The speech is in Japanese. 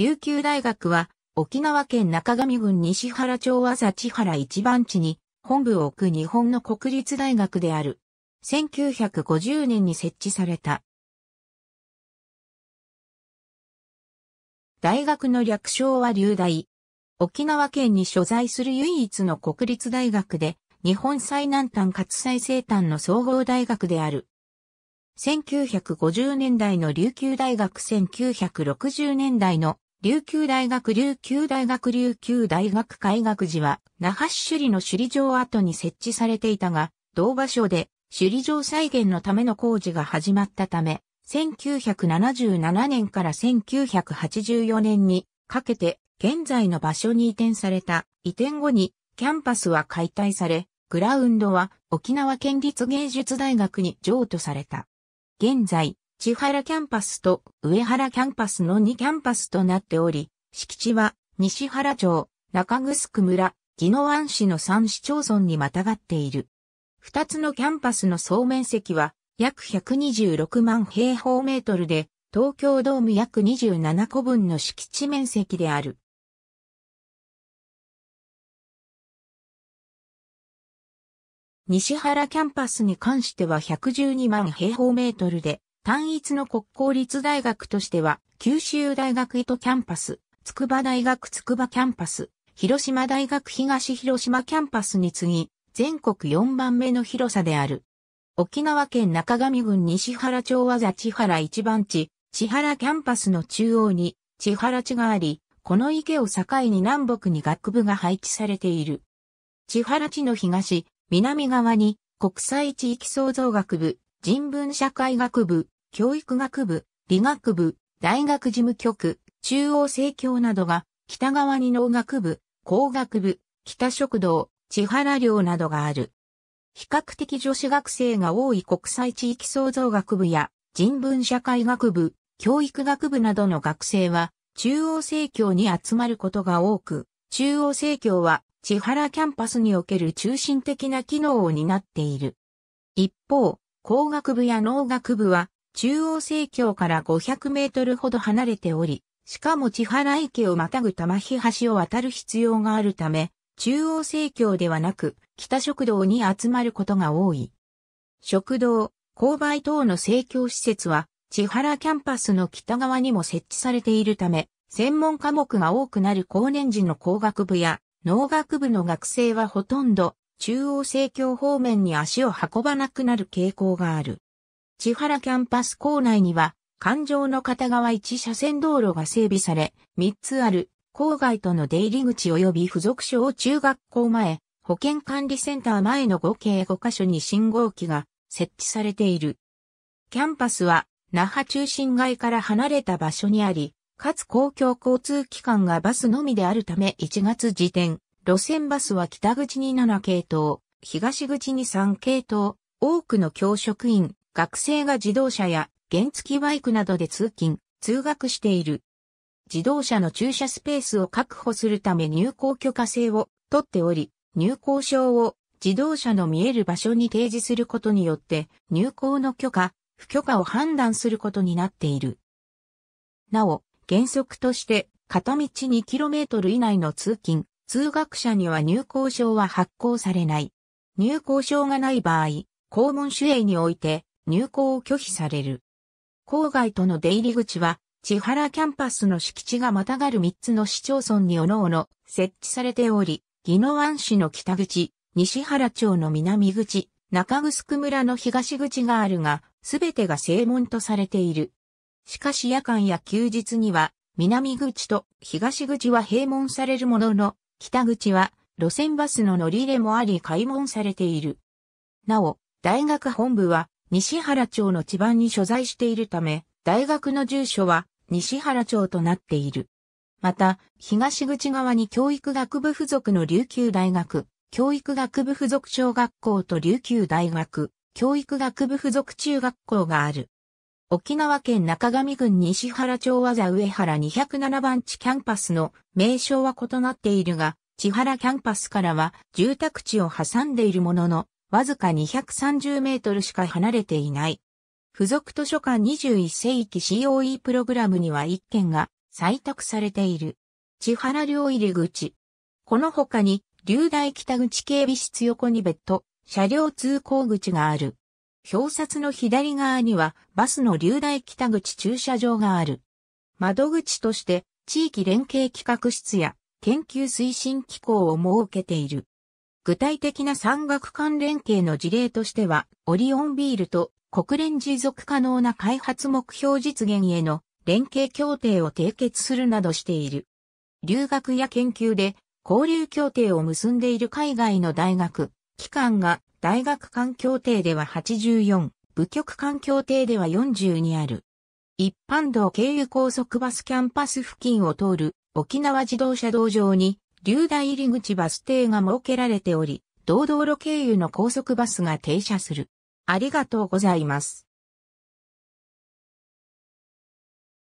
琉球大学は、沖縄県中上郡西原町和佐千原一番地に本部を置く日本の国立大学である。1950年に設置された。大学の略称は琉大。沖縄県に所在する唯一の国立大学で、日本最南端かつ最西端の総合大学である。1950年代の琉球大学1960年代の琉球大学琉球大学琉球大学開学時は、那覇市首里の首里城跡に設置されていたが、同場所で首里城再現のための工事が始まったため、1977年から1984年にかけて現在の場所に移転された。移転後にキャンパスは解体され、グラウンドは沖縄県立芸術大学に譲渡された。現在、千原キャンパスと上原キャンパスの2キャンパスとなっており、敷地は西原町、中城村、宜野湾市の3市町村にまたがっている。2つのキャンパスの総面積は約126万平方メートルで、東京ドーム約27個分の敷地面積である。西原キャンパスに関しては112万平方メートルで、単一の国公立大学としては、九州大学糸キャンパス、筑波大学筑波キャンパス、広島大学東広島キャンパスに次ぎ、全国4番目の広さである。沖縄県中上郡西原町和座千原一番地、千原キャンパスの中央に、千原地があり、この池を境に南北に学部が配置されている。千原地の東、南側に国際地域創造学部、人文社会学部、教育学部、理学部、大学事務局、中央政教などが、北側に農学部、工学部、北食堂、千原寮などがある。比較的女子学生が多い国際地域創造学部や人文社会学部、教育学部などの学生は中央政教に集まることが多く、中央政教は千原キャンパスにおける中心的な機能を担っている。一方、工学部や農学部は、中央生協から500メートルほど離れており、しかも千原池をまたぐ玉日橋を渡る必要があるため、中央生協ではなく、北食堂に集まることが多い。食堂、購買等の生協施設は、千原キャンパスの北側にも設置されているため、専門科目が多くなる高年時の工学部や農学部の学生はほとんど中央政教方面に足を運ばなくなる傾向がある。千原キャンパス構内には、環状の片側1車線道路が整備され、3つある、郊外との出入り口及び付属小中学校前、保健管理センター前の合計5カ所に信号機が設置されている。キャンパスは、那覇中心街から離れた場所にあり、かつ公共交通機関がバスのみであるため1月時点、路線バスは北口に7系統、東口に3系統、多くの教職員、学生が自動車や原付バイクなどで通勤、通学している。自動車の駐車スペースを確保するため入校許可制を取っており、入校証を自動車の見える場所に提示することによって入校の許可、不許可を判断することになっている。なお、原則として片道 2km 以内の通勤、通学者には入校証は発行されない。入校証がない場合、校門守衛において入校を拒否される。郊外との出入り口は、千原キャンパスの敷地がまたがる3つの市町村におのおの設置されており、宜野湾市の北口、西原町の南口、中城村の東口があるが、すべてが正門とされている。しかし夜間や休日には、南口と東口は閉門されるものの、北口は路線バスの乗り入れもあり開門されている。なお、大学本部は西原町の地盤に所在しているため、大学の住所は西原町となっている。また、東口側に教育学部附属の琉球大学、教育学部附属小学校と琉球大学、教育学部附属中学校がある。沖縄県中上郡西原町和田上原207番地キャンパスの名称は異なっているが、千原キャンパスからは住宅地を挟んでいるものの、わずか230メートルしか離れていない。付属図書館21世紀 COE プログラムには1件が採択されている。千原両入口。この他に、流大北口警備室横に別途、車両通行口がある。表札の左側にはバスの流大北口駐車場がある。窓口として地域連携企画室や研究推進機構を設けている。具体的な産学関連系の事例としては、オリオンビールと国連持続可能な開発目標実現への連携協定を締結するなどしている。留学や研究で交流協定を結んでいる海外の大学、機関が大学環境艇では84、部局環境艇では42ある。一般道経由高速バスキャンパス付近を通る沖縄自動車道上に、流大入口バス停が設けられており、道道路経由の高速バスが停車する。ありがとうございます。